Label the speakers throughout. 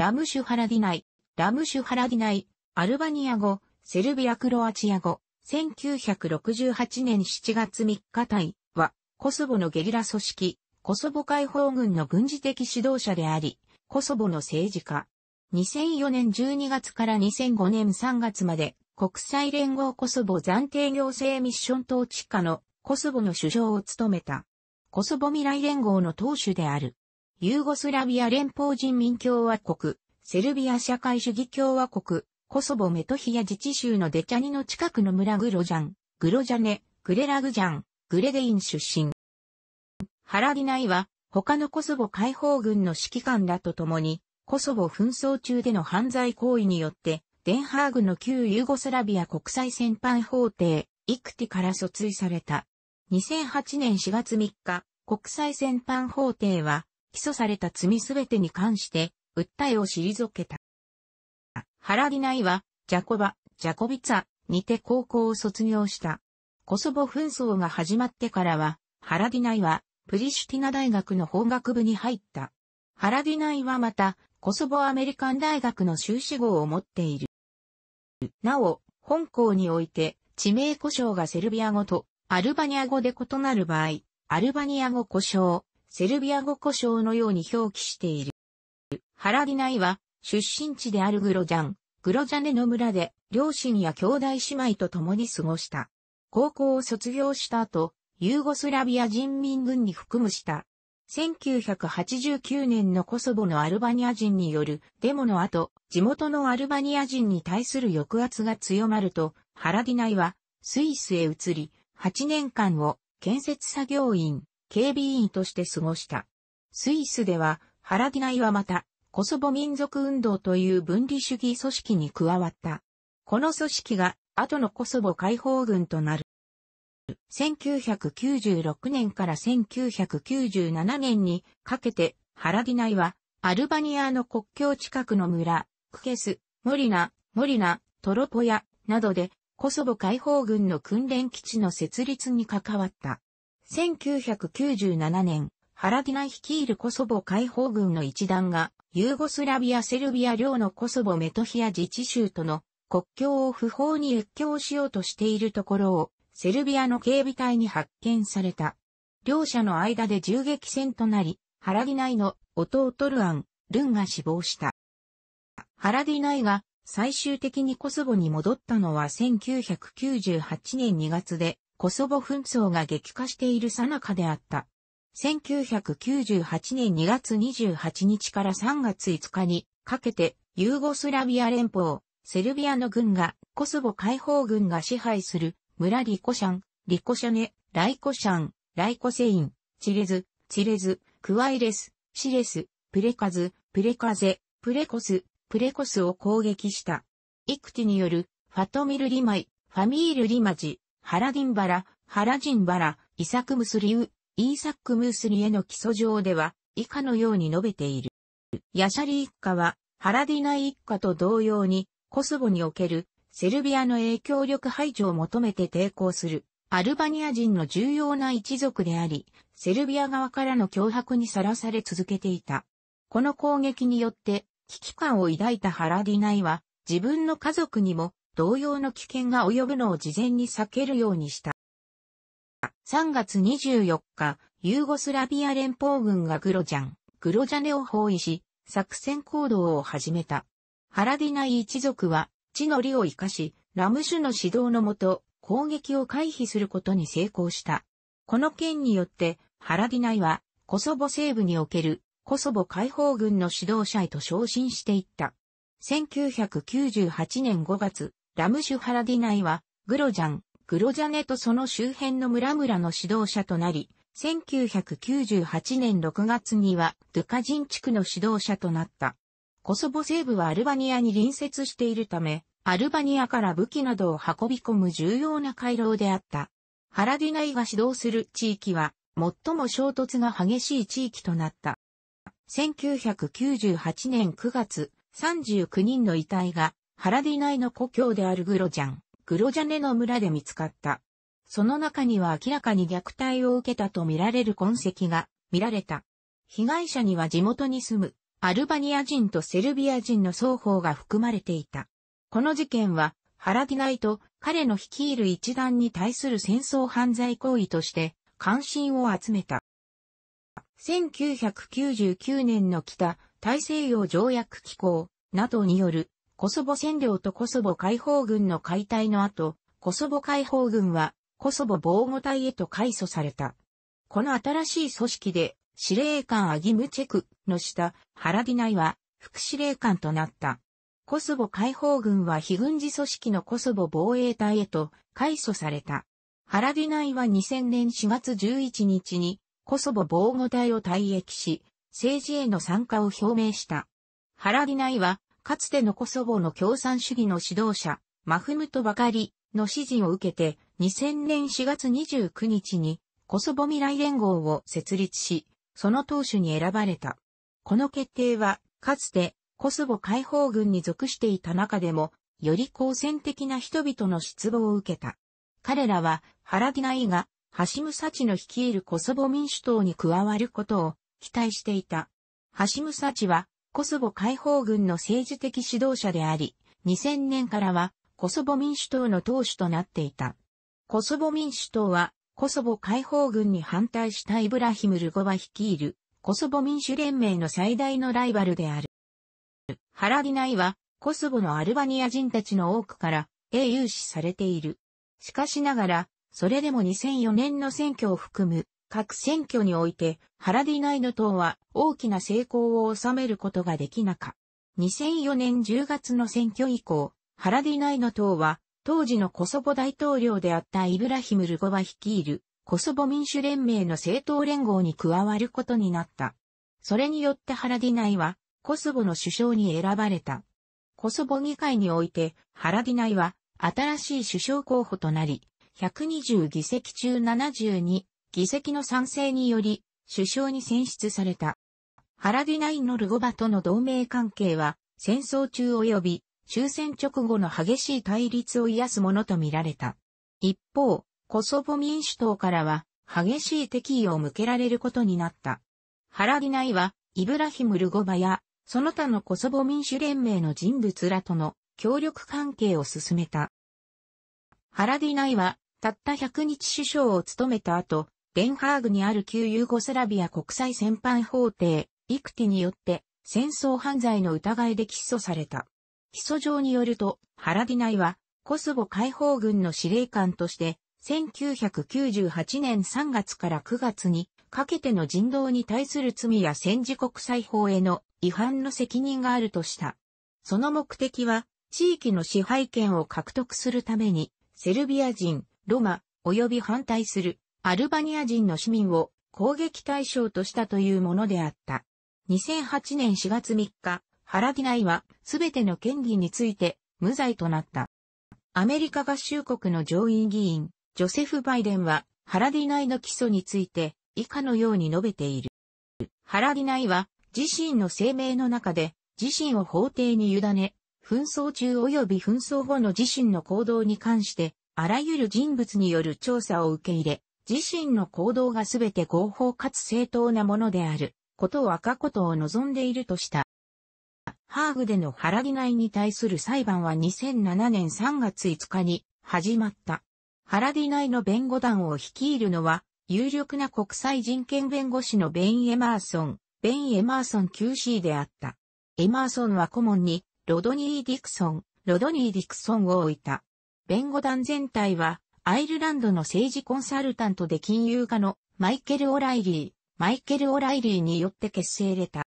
Speaker 1: ラムシュハラディナイ、ラムシュハラディナイ、アルバニア語、セルビア・クロアチア語、1968年7月3日隊は、コソボのゲリラ組織、コソボ解放軍の軍事的指導者であり、コソボの政治家。2004年12月から2005年3月まで、国際連合コソボ暫定行政ミッション統治下のコソボの首相を務めた。コソボ未来連合の党首である。ユーゴスラビア連邦人民共和国、セルビア社会主義共和国、コソボメトヒア自治州のデチャニの近くの村グロジャン、グロジャネ、グレラグジャン、グレデイン出身。ハラディナイは、他のコソボ解放軍の指揮官らと共に、コソボ紛争中での犯罪行為によって、デンハーグの旧ユーゴスラビア国際戦犯法廷、イクティから訴追された。2008年4月3日、国際戦犯法廷は、起訴された罪すべてに関して、訴えを退けた。ハラディナイは、ジャコバ、ジャコビツァにて高校を卒業した。コソボ紛争が始まってからは、ハラディナイは、プリシュティナ大学の法学部に入った。ハラディナイはまた、コソボアメリカン大学の修士号を持っている。なお、本校において、地名故障がセルビア語とアルバニア語で異なる場合、アルバニア語故障、セルビア語故障のように表記している。ハラディナイは、出身地であるグロジャン、グロジャネの村で、両親や兄弟姉妹と共に過ごした。高校を卒業した後、ユーゴスラビア人民軍に服務した。1989年のコソボのアルバニア人によるデモの後、地元のアルバニア人に対する抑圧が強まると、ハラディナイはスイスへ移り、8年間を建設作業員、警備員として過ごした。スイスでは、ハラディナイはまた、コソボ民族運動という分離主義組織に加わった。この組織が、後のコソボ解放軍となる。1996年から1997年にかけて、ハラディナイは、アルバニアの国境近くの村、クケス、モリナ、モリナ、トロポヤ、などで、コソボ解放軍の訓練基地の設立に関わった。1997年、ハラディナ率いるコソボ解放軍の一団が、ユーゴスラビア・セルビア領のコソボ・メトヒア自治州との国境を不法に越境しようとしているところを、セルビアの警備隊に発見された。両者の間で銃撃戦となり、ハラディナイの弟ルアン、ルンが死亡した。ハラディナイが最終的にコソボに戻ったのは1998年2月で、コソボ紛争が激化している最中であった。1998年2月28日から3月5日にかけてユーゴスラビア連邦、セルビアの軍がコソボ解放軍が支配する村リコシャン、リコシャネ、ライコシャン、ライコセイン、チレズ、チレズ、クワイレス、シレス、プレカズ、プレカゼ、プレコス、プレコスを攻撃した。イクティによるファトミル・リマイ、ファミール・リマジ、ハラディンバラ、ハラジンバラ、イサクムスリウ、イーサックムースリへの基礎上では、以下のように述べている。ヤシャリ一家は、ハラディナ一家と同様に、コスボにおける、セルビアの影響力排除を求めて抵抗する、アルバニア人の重要な一族であり、セルビア側からの脅迫にさらされ続けていた。この攻撃によって、危機感を抱いたハラディナイは、自分の家族にも同様の危険が及ぶのを事前に避けるようにした。3月24日、ユーゴスラビア連邦軍がグロジャン、グロジャネを包囲し、作戦行動を始めた。ハラディナイ一族は、地の利を生かし、ラムシュの指導のもと、攻撃を回避することに成功した。この件によって、ハラディナイは、コソボ西部における、コソボ解放軍の指導者へと昇進していった。1998年5月、ラムシュハラディナイは、グロジャン、グロジャネとその周辺の村々の指導者となり、1998年6月には、ドゥカ人地区の指導者となった。コソボ西部はアルバニアに隣接しているため、アルバニアから武器などを運び込む重要な回廊であった。ハラディナイが指導する地域は、最も衝突が激しい地域となった。1998年9月、39人の遺体がハラディナイの故郷であるグロジャン、グロジャネの村で見つかった。その中には明らかに虐待を受けたと見られる痕跡が見られた。被害者には地元に住むアルバニア人とセルビア人の双方が含まれていた。この事件はハラディナイと彼の率いる一団に対する戦争犯罪行為として関心を集めた。1999年の北大西洋条約機構などによるコソボ占領とコソボ解放軍の解体の後、コソボ解放軍はコソボ防護隊へと改組された。この新しい組織で司令官アギムチェクの下、ハラディナイは副司令官となった。コソボ解放軍は非軍事組織のコソボ防衛隊へと改組された。ハラディナイは2000年4月11日にコソボ防護隊を退役し、政治への参加を表明した。ハラディナイはかつてのコソボの共産主義の指導者、マフムト・バカリの指示を受けて、2000年4月29日に、コソボ未来連合を設立し、その党首に選ばれた。この決定は、かつて、コソボ解放軍に属していた中でも、より好戦的な人々の失望を受けた。彼らは、ハラディナイが、ハシム・サチの率いるコソボ民主党に加わることを期待していた。ハシム・サチは、コソボ解放軍の政治的指導者であり、2000年からはコソボ民主党の党首となっていた。コソボ民主党は、コソボ解放軍に反対したイブラヒム・ルゴバ率いる、コソボ民主連盟の最大のライバルである。ハラディナイは、コソボのアルバニア人たちの多くから英雄視されている。しかしながら、それでも2004年の選挙を含む各選挙において、ハラディナイの党は大きな成功を収めることができなか。2004年10月の選挙以降、ハラディナイの党は、当時のコソボ大統領であったイブラヒム・ルゴバ率いる、コソボ民主連盟の政党連合に加わることになった。それによってハラディナイは、コソボの首相に選ばれた。コソボ議会において、ハラディナイは、新しい首相候補となり、120議席中72議席の賛成により、首相に選出された。ハラディナインのルゴバとの同盟関係は、戦争中及び終戦直後の激しい対立を癒すものと見られた。一方、コソボ民主党からは、激しい敵意を向けられることになった。ハラディナイは、イブラヒム・ルゴバや、その他のコソボ民主連盟の人物らとの協力関係を進めた。ハラディナイは、たった100日首相を務めた後、デンハーグにある旧ユーゴスラビア国際戦犯法廷、イクティによって戦争犯罪の疑いで起訴された。起訴状によると、ハラディナイはコスボ解放軍の司令官として、1998年3月から9月にかけての人道に対する罪や戦時国際法への違反の責任があるとした。その目的は、地域の支配権を獲得するために、セルビア人、ロマ、及び反対するアルバニア人の市民を攻撃対象としたというものであった。2008年4月3日、ハラディナイは全ての権利について無罪となった。アメリカ合衆国の上院議員、ジョセフ・バイデンは、ハラディナイの起訴について、以下のように述べている。ハラディナイは、自身の声明の中で、自身を法廷に委ね、紛争中及び紛争後の自身の行動に関して、あらゆる人物による調査を受け入れ、自身の行動がすべて合法かつ正当なものである、ことを赤ことを望んでいるとした。ハーグでの腹ぎないに対する裁判は2007年3月5日に始まった。腹ぎないの弁護団を率いるのは、有力な国際人権弁護士のベイン・エマーソン、ベイン・エマーソン QC であった。エマーソンは顧問に、ロドニー・ディクソン、ロドニー・ディクソンを置いた。弁護団全体は、アイルランドの政治コンサルタントで金融家のマイケル・オライリー、マイケル・オライリーによって結成れた。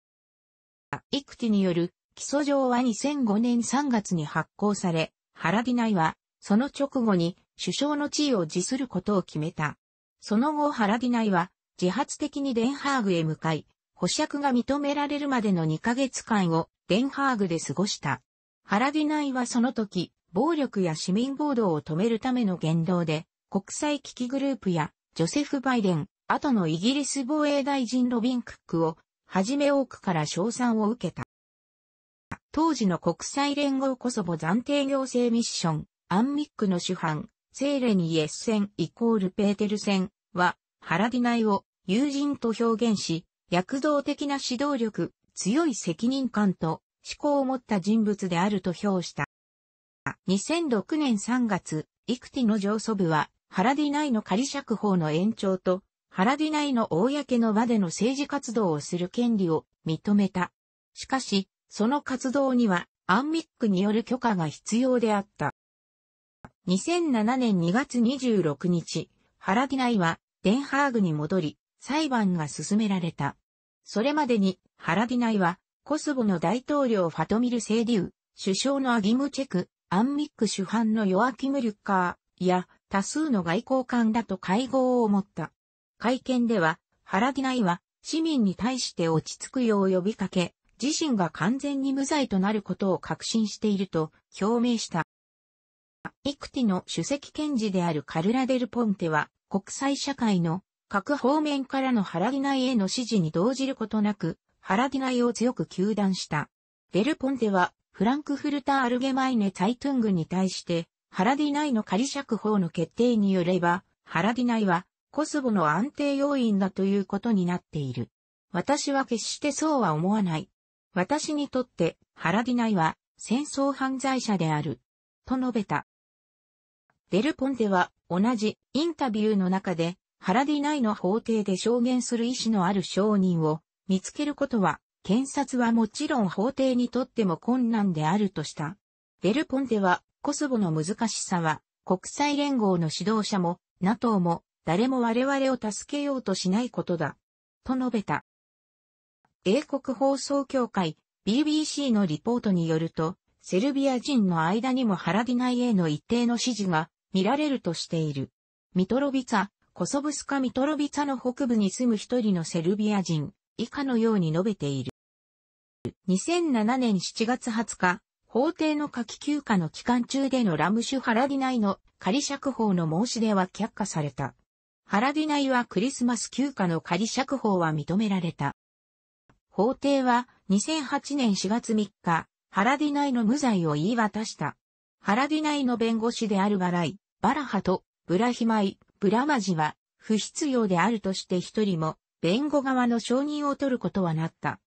Speaker 1: イクティによる起訴状は2005年3月に発行され、ハラビナイはその直後に首相の地位を辞することを決めた。その後ハラビナイは自発的にデンハーグへ向かい、保釈が認められるまでの2ヶ月間をデンハーグで過ごした。ハラビナイはその時、暴力や市民暴動を止めるための言動で、国際危機グループや、ジョセフ・バイデン、後のイギリス防衛大臣ロビン・クックを、はじめ多くから称賛を受けた。当時の国際連合コソボ暫定行政ミッション、アンミックの主犯、セーレニエッセンイコールペーテルセンは、ハラディナイを友人と表現し、躍動的な指導力、強い責任感と思考を持った人物であると評した。2006年3月、イクティの上祖部は、ハラディ内の仮釈放の延長と、ハラディ内の公の場での政治活動をする権利を認めた。しかし、その活動には、アンミックによる許可が必要であった。2007年2月26日、ハラディ内は、デンハーグに戻り、裁判が進められた。それまでに、ハラディ内は、コスボの大統領ファトミル・セーディウ、首相のアギムチェク、アンミック主犯のヨアキム・リュッカーや多数の外交官らと会合を持った。会見では、ハラディナイは市民に対して落ち着くよう呼びかけ、自身が完全に無罪となることを確信していると表明した。イクティの主席検事であるカルラデル・ポンテは、国際社会の各方面からのハラディナイへの支持に動じることなく、ハラディナイを強く求断した。デル・ポンテはフランクフルター・アルゲマイネ・ツァイトゥングに対して、ハラディナイの仮釈放の決定によれば、ハラディナイはコスボの安定要因だということになっている。私は決してそうは思わない。私にとって、ハラディナイは戦争犯罪者である。と述べた。デルポンテは同じインタビューの中で、ハラディナイの法廷で証言する意思のある証人を見つけることは検察はもちろん法廷にとっても困難であるとした。ベルポンテは、コソボの難しさは、国際連合の指導者も、NATO も、誰も我々を助けようとしないことだ。と述べた。英国放送協会 BBC のリポートによると、セルビア人の間にもハラディナイへの一定の支持が見られるとしている。ミトロビツァ、コソブスカミトロビツァの北部に住む一人のセルビア人、以下のように述べている。2007年7月20日、法廷の夏季休暇の期間中でのラムシュ・ハラディナイの仮釈放の申し出は却下された。ハラディナイはクリスマス休暇の仮釈放は認められた。法廷は2008年4月3日、ハラディナイの無罪を言い渡した。ハラディナイの弁護士であるバライ、バラハとブラヒマイ、ブラマジは不必要であるとして一人も弁護側の承認を取ることはなった。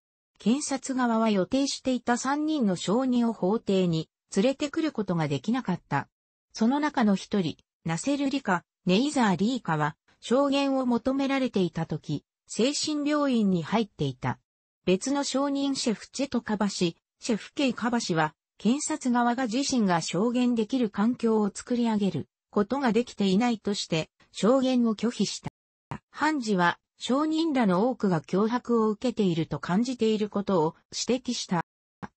Speaker 1: 検察側は予定していた3人の証人を法廷に連れてくることができなかった。その中の一人、ナセル・リカ、ネイザー・リーカは、証言を求められていた時、精神病院に入っていた。別の証人シェフチェト・カバシ、シェフ・ケイ・カバシは、検察側が自身が証言できる環境を作り上げることができていないとして、証言を拒否した。判事は証人らの多くが脅迫を受けていると感じていることを指摘した。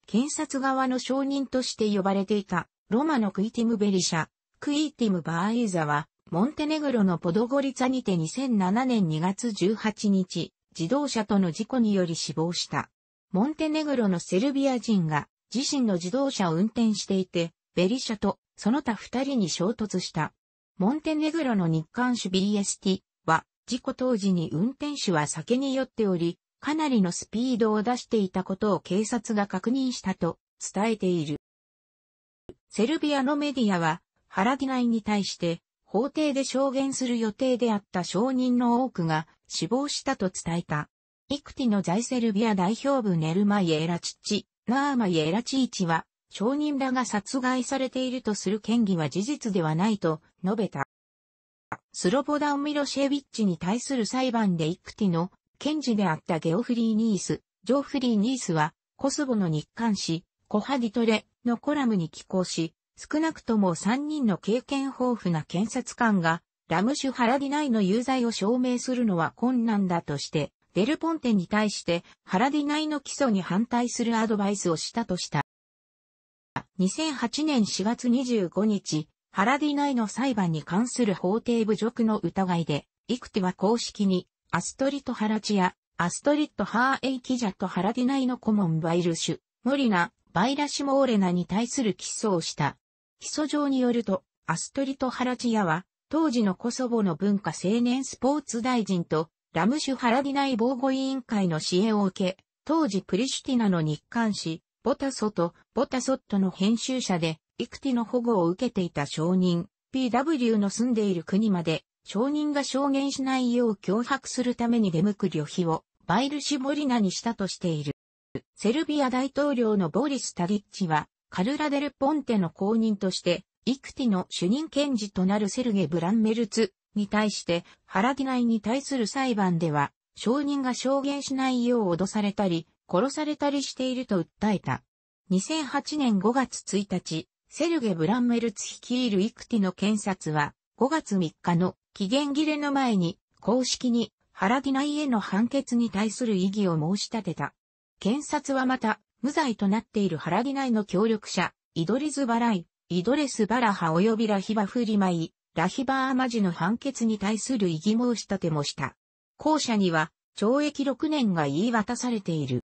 Speaker 1: 検察側の証人として呼ばれていたロマのクイティム・ベリシャ、クイティム・バーイーザは、モンテネグロのポドゴリザにて2007年2月18日、自動車との事故により死亡した。モンテネグロのセルビア人が自身の自動車を運転していて、ベリシャとその他二人に衝突した。モンテネグロの日刊種 BST 事故当時に運転手は酒に酔っており、かなりのスピードを出していたことを警察が確認したと伝えている。セルビアのメディアは、ハラディナイに対して、法廷で証言する予定であった証人の多くが死亡したと伝えた。イクティの在セルビア代表部ネルマイエラチッチ、ナーマイエラチッチは、証人らが殺害されているとする嫌疑は事実ではないと述べた。スロボダン・ミロシェビッチに対する裁判でイクティの検事であったゲオフリー・ニース、ジョーフリー・ニースはコスボの日刊誌コハディトレのコラムに寄稿し、少なくとも3人の経験豊富な検察官がラムシュ・ハラディナイの有罪を証明するのは困難だとして、デルポンテに対してハラディナイの起訴に反対するアドバイスをしたとした。2008年4月25日、ハラディイの裁判に関する法廷侮辱の疑いで、イクテは公式に、アストリット・ハラチア、アストリット・ハーエイキジャとハラディイのコモン・バイルシュ、モリナ、バイラシモーレナに対する起訴をした。起訴状によると、アストリト・ハラチアは、当時のコソボの文化青年スポーツ大臣と、ラムシュ・ハラディナイ防護委員会の支援を受け、当時プリシュティナの日刊誌、ボタソとボタソットの編集者で、育児の保護を受けていた証人、PW の住んでいる国まで、証人が証言しないよう脅迫するために出向く旅費を、バイルシボリナにしたとしている。セルビア大統領のボリス・タリッチは、カルラデル・ポンテの公認として、イクティの主任検事となるセルゲ・ブランメルツに対して、ハラディナイに対する裁判では、証人が証言しないよう脅されたり、殺されたりしていると訴えた。2008年5月1日、セルゲ・ブランメルツ率いるイクティの検察は、5月3日の期限切れの前に、公式にハラディナイへの判決に対する異議を申し立てた。検察はまた、無罪となっているハラディナイの協力者、イドリズ・バライ、イドレス・バラハ及びラヒバ・フリマイ、ラヒバアマジの判決に対する異議申し立てもした。後者には、懲役6年が言い渡されている。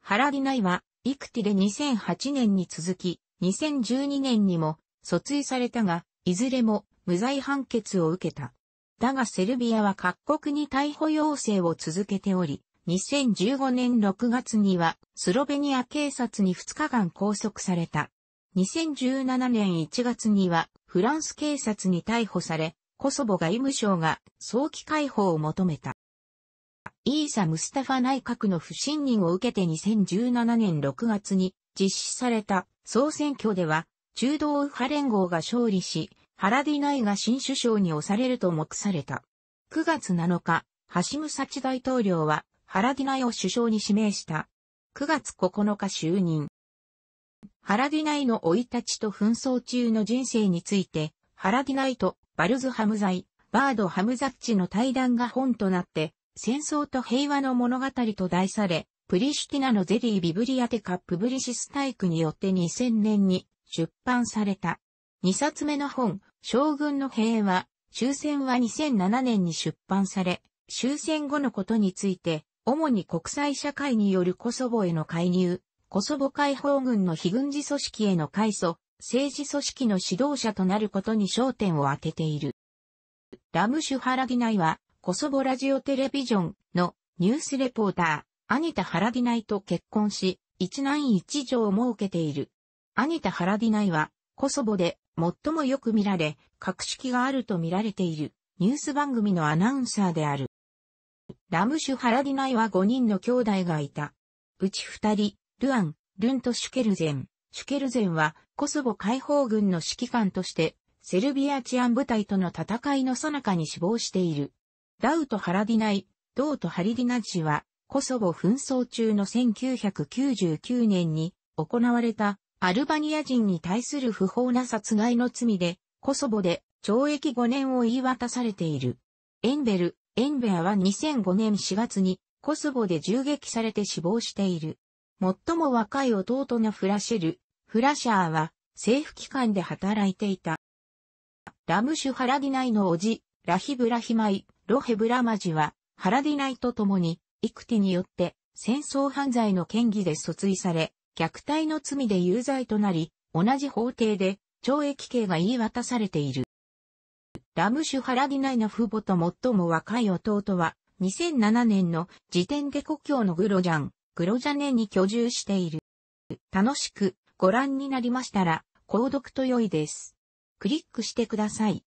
Speaker 1: ハラディナイは、イクティで2008年に続き、2012年にも訴追されたが、いずれも無罪判決を受けた。だがセルビアは各国に逮捕要請を続けており、2015年6月にはスロベニア警察に2日間拘束された。2017年1月にはフランス警察に逮捕され、コソボ外務省が早期解放を求めた。イーサ・ムスタファ内閣の不信任を受けて2017年6月に実施された総選挙では、中道右派連合が勝利し、ハラディナイが新首相に推されると目された。9月7日、ハシムサチ大統領は、ハラディナイを首相に指名した。9月9日就任。ハラディナイの老い立ちと紛争中の人生について、ハラディナイとバルズ・ハムザイ、バード・ハムザッチの対談が本となって、戦争と平和の物語と題され、プリシティナのゼリービブリアテカップブリシスタイクによって2000年に出版された。2冊目の本、将軍の平和、終戦は2007年に出版され、終戦後のことについて、主に国際社会によるコソボへの介入、コソボ解放軍の非軍事組織への改祖、政治組織の指導者となることに焦点を当てている。ラムシュハラギナイは、コソボラジオテレビジョンのニュースレポーター。アニタ・ハラディナイと結婚し、一男一女を設けている。アニタ・ハラディナイは、コソボで最もよく見られ、格式があると見られているニュース番組のアナウンサーである。ラムシュ・ハラディナイは5人の兄弟がいた。うち2人、ルアン、ルンとシュケルゼン。シュケルゼンはコソボ解放軍の指揮官として、セルビア治安部隊との戦いの最中に死亡している。ダウとハラディナイ、ドウとハリディナジはコソボ紛争中の1999年に行われたアルバニア人に対する不法な殺害の罪で、コソボで懲役5年を言い渡されている。エンベル、エンベアは2005年4月にコソボで銃撃されて死亡している。最も若い弟のフラシェル、フラシャーは政府機関で働いていた。ラムシュ・ハラディナイの叔父、ラヒブラヒマイ、ロヘブラマジは、ハラディナイと共に育手によって戦争犯罪の嫌疑で訴追され、虐待の罪で有罪となり、同じ法廷で懲役刑が言い渡されている。ラムシュ・ハラディナイの父母と最も若い弟は、2007年の時点で故郷のグロジャン、グロジャネに居住している。楽しくご覧になりましたら、購読と良いです。クリックしてください。